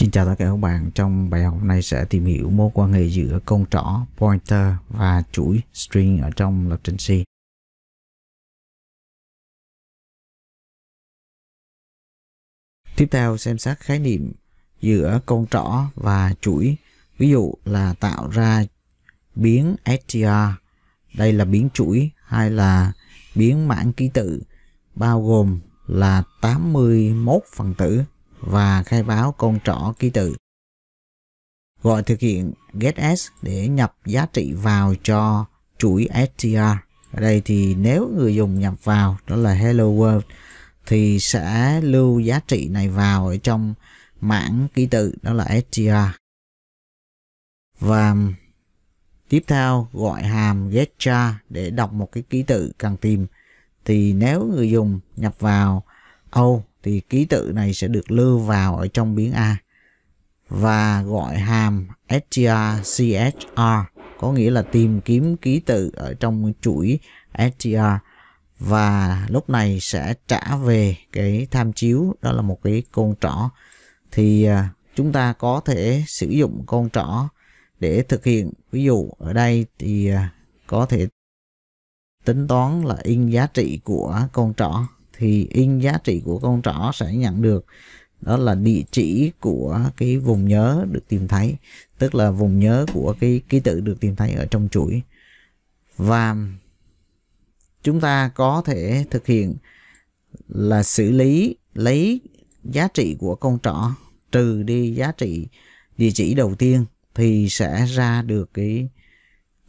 Xin chào tất cả các bạn, trong bài học này sẽ tìm hiểu mối quan hệ giữa con trỏ, pointer và chuỗi string ở trong lập trình C. Tiếp theo xem xét khái niệm giữa con trỏ và chuỗi, ví dụ là tạo ra biến str, đây là biến chuỗi hay là biến mãn ký tự bao gồm là 81 phần tử và khai báo con trỏ ký tự. Gọi thực hiện GetS để nhập giá trị vào cho chuỗi str. Ở đây thì nếu người dùng nhập vào đó là Hello World thì sẽ lưu giá trị này vào ở trong mảng ký tự đó là str. Và tiếp theo gọi hàm getcha để đọc một cái ký tự cần tìm thì nếu người dùng nhập vào ô thì ký tự này sẽ được lưu vào ở trong biến A và gọi hàm strchr có nghĩa là tìm kiếm ký tự ở trong chuỗi str và lúc này sẽ trả về cái tham chiếu đó là một cái con trỏ thì à, chúng ta có thể sử dụng con trỏ để thực hiện ví dụ ở đây thì à, có thể tính toán là in giá trị của con trỏ thì in giá trị của con trỏ sẽ nhận được đó là địa chỉ của cái vùng nhớ được tìm thấy tức là vùng nhớ của cái ký tự được tìm thấy ở trong chuỗi và chúng ta có thể thực hiện là xử lý lấy giá trị của con trỏ trừ đi giá trị địa chỉ đầu tiên thì sẽ ra được cái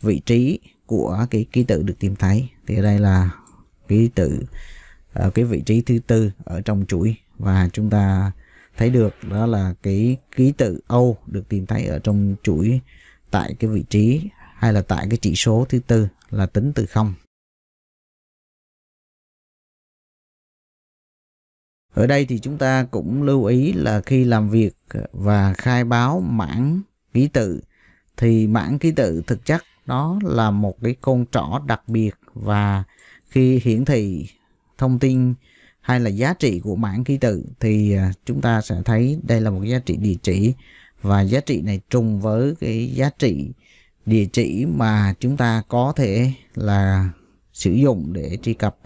vị trí của cái ký tự được tìm thấy thì ở đây là ký tự ở cái vị trí thứ tư ở trong chuỗi và chúng ta thấy được đó là cái ký tự Âu được tìm thấy ở trong chuỗi tại cái vị trí hay là tại cái chỉ số thứ tư là tính từ không. Ở đây thì chúng ta cũng lưu ý là khi làm việc và khai báo mảng ký tự thì mảng ký tự thực chất đó là một cái con trỏ đặc biệt và khi hiển thị thông tin hay là giá trị của mảng ký tự thì à, chúng ta sẽ thấy đây là một giá trị địa chỉ và giá trị này trùng với cái giá trị địa chỉ mà chúng ta có thể là sử dụng để truy cập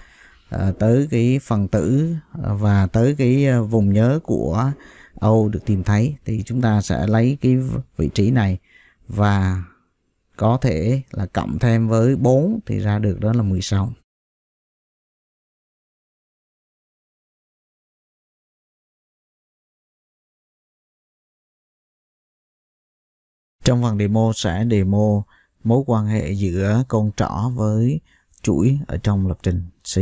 à, tới cái phần tử và tới cái à, vùng nhớ của Âu được tìm thấy thì chúng ta sẽ lấy cái vị trí này và có thể là cộng thêm với 4 thì ra được đó là 16. Trong phần demo sẽ demo mối quan hệ giữa con trỏ với chuỗi ở trong lập trình C.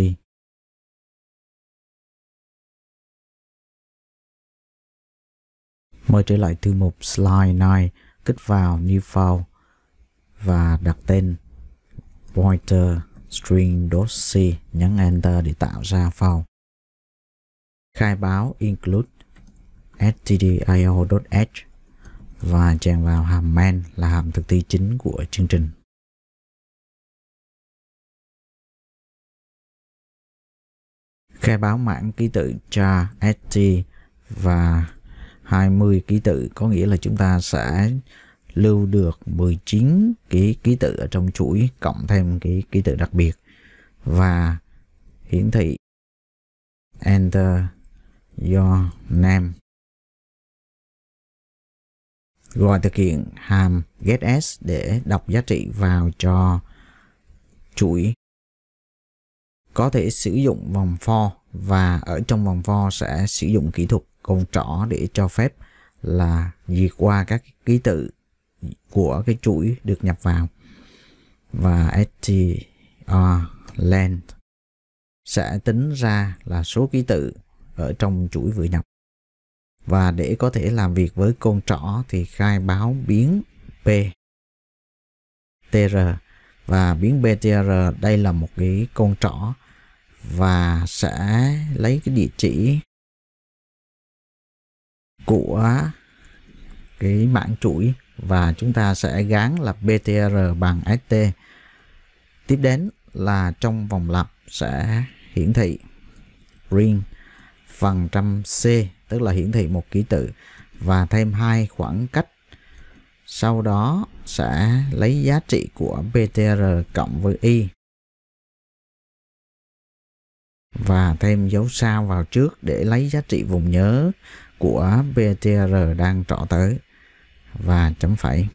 Mời trở lại thư mục Slide 9, kích vào New File và đặt tên pointer string.c, nhấn Enter để tạo ra file. Khai báo include stdio.h và chèn vào hàm main là hàm thực thi chính của chương trình. Khai báo mãn ký tự char ST và 20 ký tự có nghĩa là chúng ta sẽ lưu được 19 cái ký tự ở trong chuỗi cộng thêm cái ký tự đặc biệt và hiển thị enter your name gọi thực hiện hàm get s để đọc giá trị vào cho chuỗi. Có thể sử dụng vòng for và ở trong vòng for sẽ sử dụng kỹ thuật con trỏ để cho phép là duyệt qua các ký tự của cái chuỗi được nhập vào và strlen sẽ tính ra là số ký tự ở trong chuỗi vừa nhập và để có thể làm việc với côn trỏ thì khai báo biến P TR và biến BTR đây là một cái côn trỏ và sẽ lấy cái địa chỉ của cái mạng chuỗi và chúng ta sẽ gán là BTR bằng ST. Tiếp đến là trong vòng lặp sẽ hiển thị ring phần trăm C tức là hiển thị một ký tự và thêm hai khoảng cách sau đó sẽ lấy giá trị của PTR cộng với Y và thêm dấu sao vào trước để lấy giá trị vùng nhớ của PTR đang trỏ tới và chấm phẩy.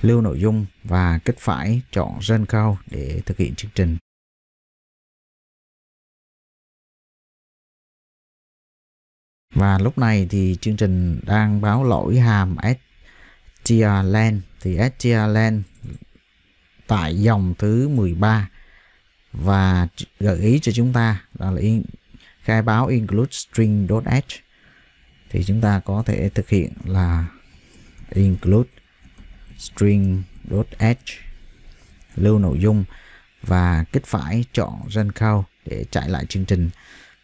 Lưu nội dung và kích phải chọn Run Code để thực hiện chương trình. Và lúc này thì chương trình đang báo lỗi hàm strlen thì strlen tại dòng thứ 13 và gợi ý cho chúng ta là in, khai báo include string.h thì chúng ta có thể thực hiện là include string.h lưu nội dung và kích phải chọn run code để chạy lại chương trình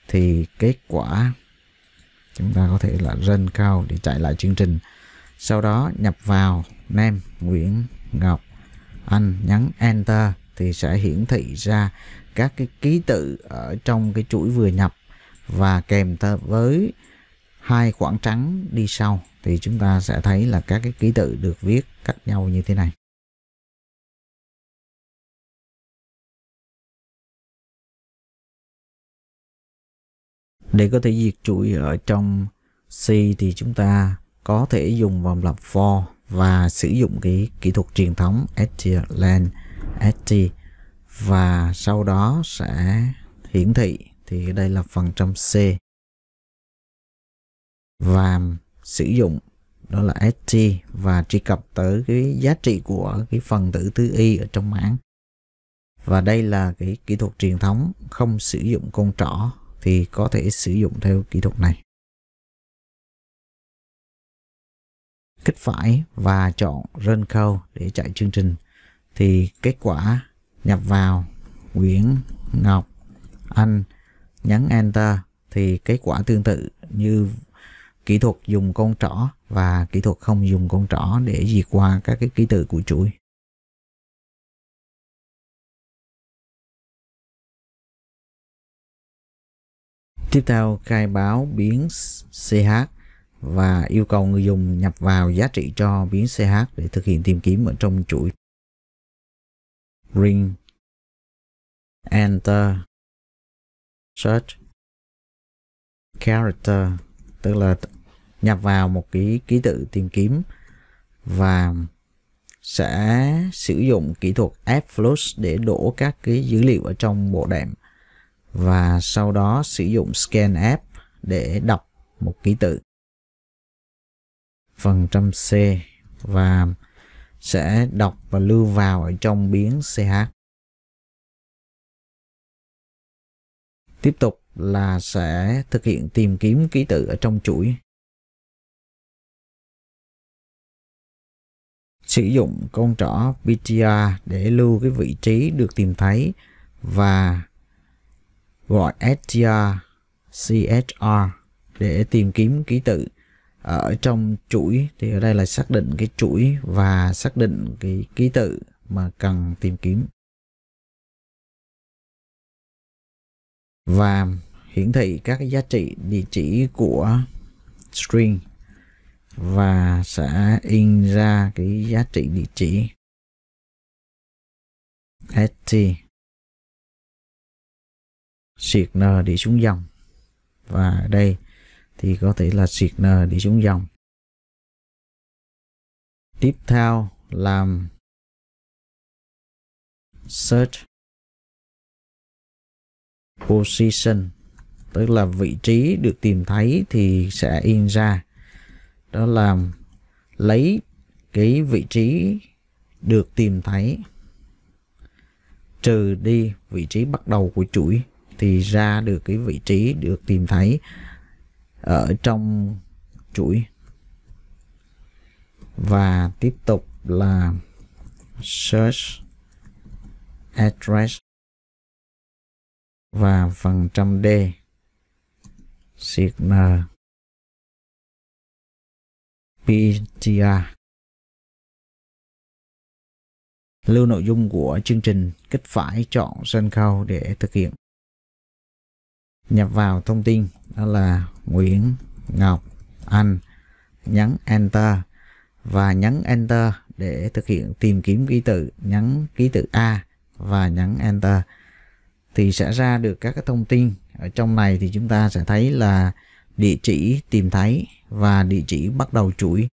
thì kết quả chúng ta có thể là rên cao để chạy lại chương trình sau đó nhập vào nem Nguyễn Ngọc Anh nhấn Enter thì sẽ hiển thị ra các cái ký tự ở trong cái chuỗi vừa nhập và kèm theo với hai khoảng trắng đi sau thì chúng ta sẽ thấy là các cái ký tự được viết cách nhau như thế này Để có thể diệt chuỗi ở trong C thì chúng ta có thể dùng vòng lặp for và sử dụng cái kỹ thuật truyền thống strlen, ST và sau đó sẽ hiển thị thì đây là phần trăm C và sử dụng đó là ST và truy cập tới cái giá trị của cái phần tử thứ y ở trong mảng và đây là cái kỹ thuật truyền thống không sử dụng con trỏ thì có thể sử dụng theo kỹ thuật này. Kích phải và chọn Run Code để chạy chương trình thì kết quả nhập vào Nguyễn Ngọc Anh nhấn Enter thì kết quả tương tự như kỹ thuật dùng con trỏ và kỹ thuật không dùng con trỏ để diệt qua các cái ký tự của chuỗi. tiếp theo khai báo biến CH và yêu cầu người dùng nhập vào giá trị cho biến CH để thực hiện tìm kiếm ở trong chuỗi ring enter search character tức là nhập vào một cái ký tự tìm kiếm và sẽ sử dụng kỹ thuật fflux để đổ các cái dữ liệu ở trong bộ đệm và sau đó sử dụng Scan App để đọc một ký tự. Phần trăm C và sẽ đọc và lưu vào ở trong biến CH. Tiếp tục là sẽ thực hiện tìm kiếm ký tự ở trong chuỗi. Sử dụng con trỏ PTR để lưu cái vị trí được tìm thấy và gọi str CSR để tìm kiếm ký tự ở trong chuỗi thì ở đây là xác định cái chuỗi và xác định cái ký tự mà cần tìm kiếm và hiển thị các giá trị địa chỉ của string và sẽ in ra cái giá trị địa chỉ st siệt n đi xuống dòng và đây thì có thể là siệt n đi xuống dòng tiếp theo làm search position tức là vị trí được tìm thấy thì sẽ in ra đó là lấy cái vị trí được tìm thấy trừ đi vị trí bắt đầu của chuỗi thì ra được cái vị trí được tìm thấy ở trong chuỗi và tiếp tục là search address và phần trăm D signal PTR lưu nội dung của chương trình kích phải chọn sân khấu để thực hiện nhập vào thông tin đó là Nguyễn Ngọc Anh nhấn enter và nhấn enter để thực hiện tìm kiếm ký tự nhấn ký tự A và nhấn enter thì sẽ ra được các cái thông tin ở trong này thì chúng ta sẽ thấy là địa chỉ tìm thấy và địa chỉ bắt đầu chuỗi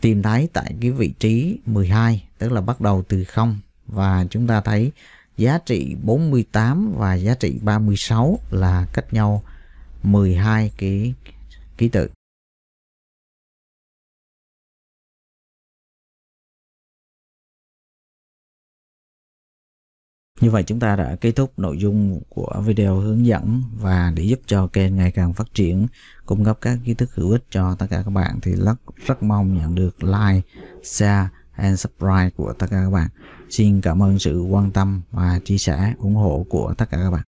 tìm thấy tại cái vị trí 12 tức là bắt đầu từ 0 và chúng ta thấy giá trị 48 và giá trị 36 là cách nhau 12 ký ký tự. Như vậy chúng ta đã kết thúc nội dung của video hướng dẫn và để giúp cho kênh ngày càng phát triển, cung cấp các kiến thức hữu ích cho tất cả các bạn thì rất, rất mong nhận được like, share and subscribe của tất cả các bạn. Xin cảm ơn sự quan tâm và chia sẻ ủng hộ của tất cả các bạn.